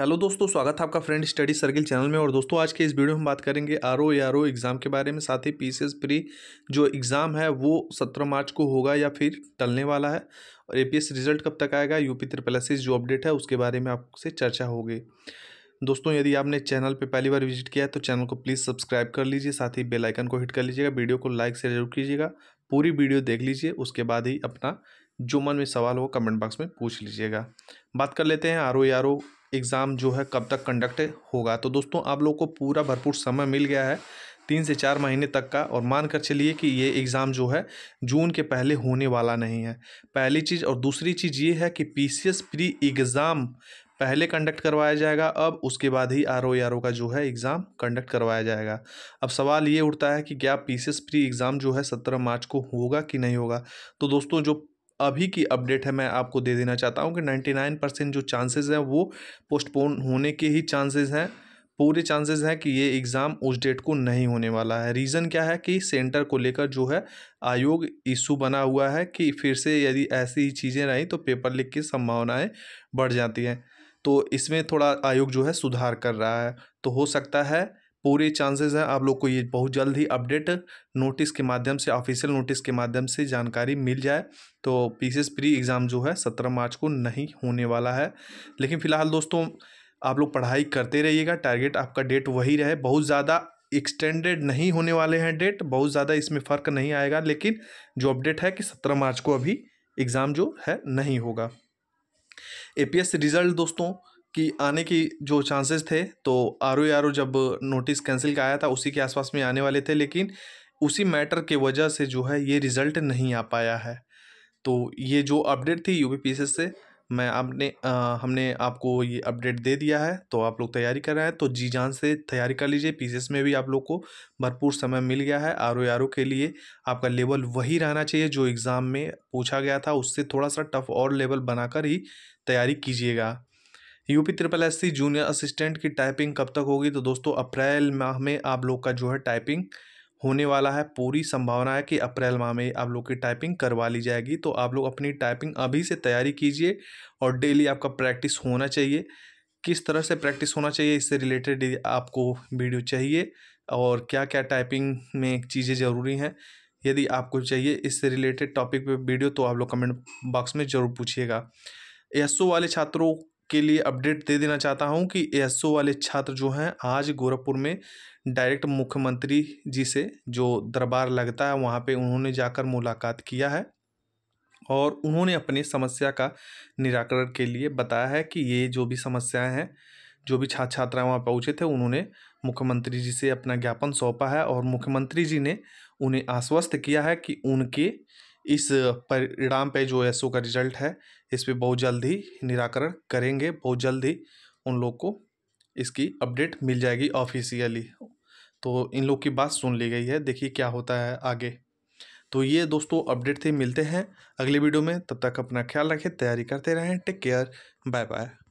hello दोस्तों स्वागत है आपका फ्रेंड स्टडी सर्किल चैनल में और दोस्तों आज के इस वीडियो में हम बात करेंगे R O R O exam के बारे में साथ ही पी प्री जो एग्ज़ाम है वो सत्रह मार्च को होगा या फिर टलने वाला है और ए पी एस रिजल्ट कब तक आएगा यू पी त्रिपलासिस जो अपडेट है उसके बारे में आपसे चर्चा होगी दोस्तों यदि आपने चैनल पर पहली बार विजिट किया है तो चैनल को प्लीज़ सब्सक्राइब कर लीजिए साथ ही बेलाइकन को हिट कर लीजिएगा वीडियो को लाइक शेयर जरूर कीजिएगा पूरी वीडियो देख लीजिए उसके बाद ही अपना जो मन में सवाल हो कमेंट बॉक्स में पूछ लीजिएगा बात कर लेते हैं आर ओ एग्ज़ाम जो है कब तक कंडक्ट होगा तो दोस्तों आप लोग को पूरा भरपूर समय मिल गया है तीन से चार महीने तक का और मान कर चलिए कि ये एग्ज़ाम जो है जून के पहले होने वाला नहीं है पहली चीज़ और दूसरी चीज़ ये है कि पी प्री एग्ज़ाम पहले कंडक्ट करवाया जाएगा अब उसके बाद ही आर ओ आर ओ का जो है एग्ज़ाम कंडक्ट करवाया जाएगा अब सवाल ये उठता है कि क्या पी प्री एग्ज़ाम जो है सत्रह मार्च को होगा कि नहीं होगा तो दोस्तों जो अभी की अपडेट है मैं आपको दे देना चाहता हूँ कि नाइन्टी नाइन परसेंट जो चांसेस हैं वो पोस्टपोन होने के ही चांसेस हैं पूरे चांसेस हैं कि ये एग्ज़ाम उस डेट को नहीं होने वाला है रीज़न क्या है कि सेंटर को लेकर जो है आयोग इशू बना हुआ है कि फिर से यदि ऐसी ही चीज़ें रहीं तो पेपर लीक की संभावनाएँ बढ़ जाती हैं तो इसमें थोड़ा आयोग जो है सुधार कर रहा है तो हो सकता है पूरे चांसेस हैं आप लोग को ये बहुत जल्द ही अपडेट नोटिस के माध्यम से ऑफिशियल नोटिस के माध्यम से जानकारी मिल जाए तो पीसीएस प्री एग्ज़ाम जो है सत्रह मार्च को नहीं होने वाला है लेकिन फ़िलहाल दोस्तों आप लोग पढ़ाई करते रहिएगा टारगेट आपका डेट वही रहे बहुत ज़्यादा एक्सटेंडेड नहीं होने वाले हैं डेट बहुत ज़्यादा इसमें फ़र्क नहीं आएगा लेकिन जो अपडेट है कि सत्रह मार्च को अभी एग्ज़ाम जो है नहीं होगा ए रिज़ल्ट दोस्तों कि आने की जो चांसेस थे तो आर ओ जब नोटिस कैंसिल का आया था उसी के आसपास में आने वाले थे लेकिन उसी मैटर के वजह से जो है ये रिज़ल्ट नहीं आ पाया है तो ये जो अपडेट थी यू से मैं आपने आ, हमने आपको ये अपडेट दे दिया है तो आप लोग तैयारी कर रहे हैं तो जी जान से तैयारी कर लीजिए पीसीएस में भी आप लोग को भरपूर समय मिल गया है आर ओ के लिए आपका लेवल वही रहना चाहिए जो एग्ज़ाम में पूछा गया था उससे थोड़ा सा टफ और लेवल बनाकर ही तैयारी कीजिएगा UP triple S C junior assistant की टाइपिंग कब तक होगी तो दोस्तों अप्रैल माह में आप लोग का जो है टाइपिंग होने वाला है पूरी संभावना है कि अप्रैल माह में आप लोग की टाइपिंग करवा ली जाएगी तो आप लोग अपनी टाइपिंग अभी से तैयारी कीजिए और डेली आपका प्रैक्टिस होना चाहिए किस तरह से प्रैक्टिस होना चाहिए इससे रिलेटेड आपको वीडियो चाहिए और क्या क्या टाइपिंग में चीज़ें ज़रूरी हैं यदि आपको चाहिए इससे रिलेटेड टॉपिक पे वीडियो तो आप लोग कमेंट बॉक्स में ज़रूर पूछिएगा एसओ वाले छात्रों के लिए अपडेट दे देना चाहता हूं कि एस वाले छात्र जो हैं आज गोरखपुर में डायरेक्ट मुख्यमंत्री जी से जो दरबार लगता है वहां पे उन्होंने जाकर मुलाकात किया है और उन्होंने अपनी समस्या का निराकरण के लिए बताया है कि ये जो भी समस्याएं हैं जो भी छात्र छात्राएं वहाँ पहुँचे थे उन्होंने मुख्यमंत्री जी से अपना ज्ञापन सौंपा है और मुख्यमंत्री जी ने उन्हें आश्वस्त किया है कि उनके इस परिणाम पे जो एस का रिजल्ट है इस पर बहुत जल्द ही निराकरण करेंगे बहुत जल्द ही उन लोग को इसकी अपडेट मिल जाएगी ऑफिशियली तो इन लोग की बात सुन ली गई है देखिए क्या होता है आगे तो ये दोस्तों अपडेट थे मिलते हैं अगले वीडियो में तब तक अपना ख्याल रखें तैयारी करते रहें टेक केयर बाय बाय